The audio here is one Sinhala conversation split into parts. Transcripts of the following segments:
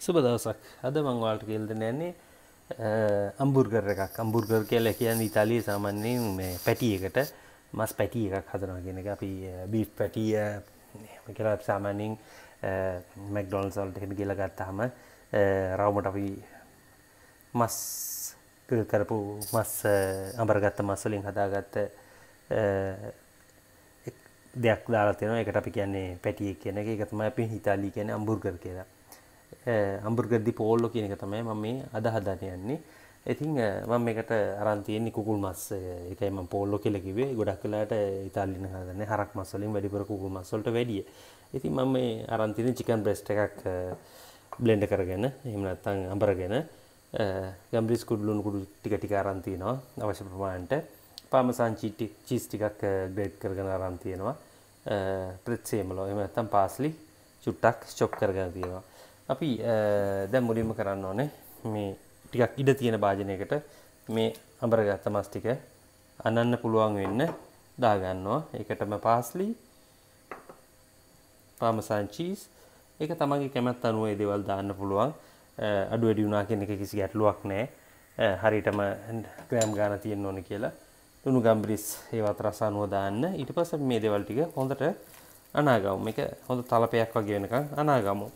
සුබ දවසක් අද මංවාල්ට කෙල්දන යන්නේ අම්බුර්ගර් එකක් අම්බුර්ගර් කියලා කියන්න ඉතාලිය සාමන්‍යෙන් මේ පැටියකට මස් පැටිය එකක් හදනවා කියෙන එක අපි බී පැටිය කියලා සාමානින් මැක්ඩොල් සල්ට එහෙම කියලා ගත්තහම රවමට අපි මස් කරපු මස් අඹරගත්ත මස්වලින් හදාගත්ත දෙයක් දාලා තියෙනවා එකට අපි කියන්නේ පැටිය කියන එක එකතම අපි හිතාලි කියන අම්බුර්ගර් කියලා අම්බුර්ගද්දි පෝල්ලෝ කියන එක තමයි මම මේ අද හදන්න යන්නේ. ඉතින් මම මේකට අරන් තියෙන්නේ කුකුල් මස්. ඒකයි මම පෝල්ලෝ කියලා කිව්වේ. ගොඩක් වෙලාට ඉතාලියන් හදන්නේ හරක් මස් වලින් වැඩිපුර කුකුල් මස් වලට වැඩිය. ඉතින් මම මේ අරන් තියෙන චිකන් බ්‍රෙස්ට් එකක් බ්ලෙන්ඩ් කරගෙන එහෙම නැත්නම් අඹරගෙන ගම්බිරිස් කුඩලුණු කුඩු ටික ටික අරන් තියෙනවා අවශ්‍ය ප්‍රමාණයට. පාමසාන් චීස් ටිකක් ග්‍රේඩ් කරගෙන අරන් තියෙනවා. ප්‍රෙට්සේමලෝ එහෙම නැත්නම් පාස්ලි චුට්ටක් චොප් කරගෙන තියෙනවා. අපි දැන් මුලින්ම කරන්න ඕනේ මේ ටිකක් ඉඩ තියෙන භාජනයකට මේ අඹරගත්ත මස් ටික අනන්න පුළුවන් වෙන්න දාගන්නවා. ඒකටම පාස්ලි පාමසන් චීස් ඒක තමන්ගේ කැමැත්ත අනුව ඒ දේවල් දාන්න පුළුවන්. අඩු වැඩි වුණා කියන එක කිසි ගැටලුවක් නැහැ. හරියටම ග්‍රෑම් ගාන තියෙන්න ඕනේ කියලා. ලුණු ගම්බරිස් ඒවත් රස අනුව දාන්න. ඊට පස්සේ මේ දේවල් ටික හොඳට අනාගමු. මේක හොඳ තලපයක් වගේ වෙනකන් අනාගමු.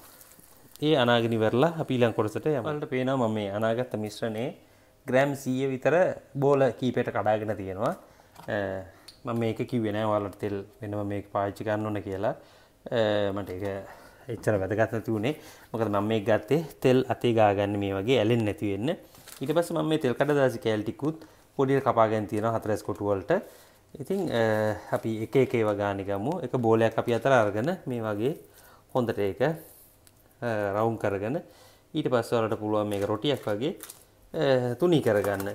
ඒ අනාගෙන ඉවරලා අපි ඊළඟ කොටසට යමලට පේනවා මම මේ අනාගත මිශ්‍රණේ ග්‍රෑම් 100 විතර බෝල කීපයකට කඩාගෙන තියෙනවා මම මේක කිව්වේ නෑ ඔයාලට තෙල් වෙනම මේක පාවිච්චි කරන්න ඕන කියලා මට ඒක එච්චර වැදගත් නැති උනේ මොකද මම මේක ගත්තේ තෙල් අතේ ගාගන්න මේ වගේ ඇලෙන්නේ නැති වෙන්න ඊට පස්සේ මම මේ තෙල් කඩදාසි කෑල් ටිකුත් පොඩියට කපාගෙන තියෙනවා හතරස් කොටු වලට ඉතින් අපි එක එක ඒවා ගානි ගමු එක බෝලයක් අපි අතර අරගෙන මේ වගේ හොඳට ඒක රවුන් කරගන ඊට පස්සවලට පුළුවන් මේක රොටියක් වගේ තුනි කරගන්න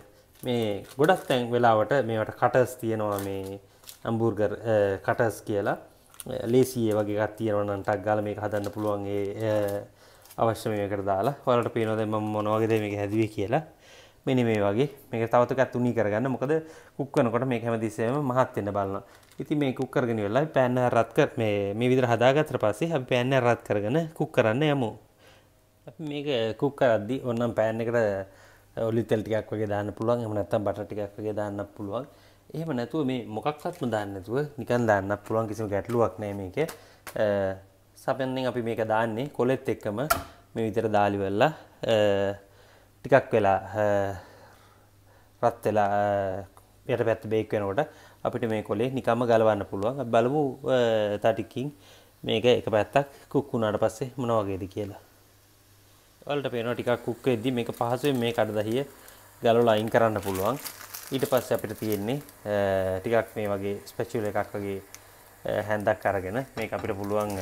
මේ ගොඩක් තැන් වෙලාවට මේට කටස් තියෙනවා මේ අම්බූර්ගර් කටස් කියලා ලේසිය වගේ ගත්තියනවනටක් ගල මේ හදන්න පුළුවන්ගේ අවශ්‍ය මේකට දාලා වලට පේනොද ම මොනවගේද මේක හැදුව කියලා මෙනි මේ වගේ මේක තවතකත් තුනී කරගන්න මොකද කුක්කනකොට මේ හැමතිස්සේම මහත් වෙන්න බලනවා. ඉතින් මේ කුක් කරගෙන ඉවරලා පෑන් එක රත් කර මේ මේ විදිහට හදාගත්තට පස්සේ අපි පෑන් එක රත් කරගෙන කුක් කරන්න යමු. මේක කුක් කරද්දී ඕනනම් පෑන් එකට ඔලි තෙල් ටිකක් වගේ දාන්න පුළුවන්. එහෙම නැත්නම් බටර් ටිකක් වගේ දාන්න පුළුවන්. එහෙම නැතුව මේ මොකක්වත්ම දාන්න නැතුව නිකන් දාන්න පුළුවන් කිසිම ගැටලුවක් නැහැ මේකේ. සපෙන්ෙන් අපි මේක දාන්නේ කොලෙත් එක්කම මේ විතර දාලි වෙල්ලා ටිකක් වෙලා රත් වෙලා යට පැත්ත බේක් වෙනකොට අපිට මේ කොලේ නිකම්ම ගලවන්න පුළුවන් බලමු තටිකින් මේක එක පැත්තක් කුක්කුණාට පස්සේ මොන වගේද කියලා ඔයාලට පේනවා ටිකක් කුක් වෙද්දි මේක පහසුවෙන් මේ කඩදාහිය ගලවලා අයින් කරන්න පුළුවන් ඊට පස්සේ අපිට තියෙන්නේ ටිකක් මේ වගේ ස්පැචුල එකක් වගේ හැන්දක් අරගෙන මේක අපිට පුළුවන්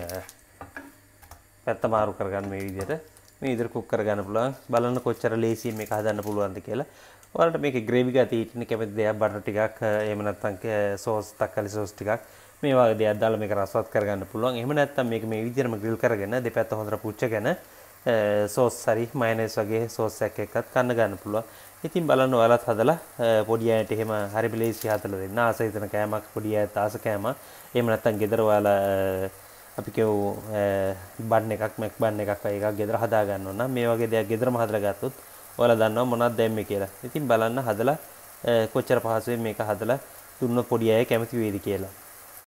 පැත්ත මාරු කරගන්න මේ විදිහට මේ ඉදිරි කුක් කරගන්න පුළුවන් බලන්න කොච්චර ලේසියෙන් මේක හදන්න පුළුවන්ද කියලා. ඔයාලට මේකේ ග්‍රේවි ගතිය ඉන්න කැමති දෙයක් බටර් ටිකක් එහෙම නැත්නම් සෝස් තක්කාලි සෝස් ටිකක් මේ වගේ දෙයක් දාලා මේක රසවත් කරගන්න පුළුවන්. එහෙම නැත්නම් මේක මේ විදිහටම ග්‍රිල් කරගෙන දෙපැත්ත හොඳට පුච්චගෙන සෝස් හරි මයනයිස් වගේ සෝස් එකක් එක්කත් කන්න ගන්න පුළුවන්. ඉතින් බලන්න ඔයාලත් හදලා පොඩි අයට එහෙම හරි ලේසියෙන් හදලා දෙන්න. ආස හිතන කෑමක් පොඩි අයට ආස කෑමක්. එහෙම නැත්නම් ගෙදර ඔයාලා අපි කෙව් බන්න එකක් මැක් බන්න එකක් එකක් ගෙදර හදාගන්න ඕන මේ වගේ දෙයක් ගෙදර හදර ගත්තොත් ඔල දන්නවා මොනක් දැම්ම කියලා ඉතින් බලන්න හදලා කොච්චර පහසුවෙන් මේක හදලා දුන්න පොඩි අය කැමති වේද කියලා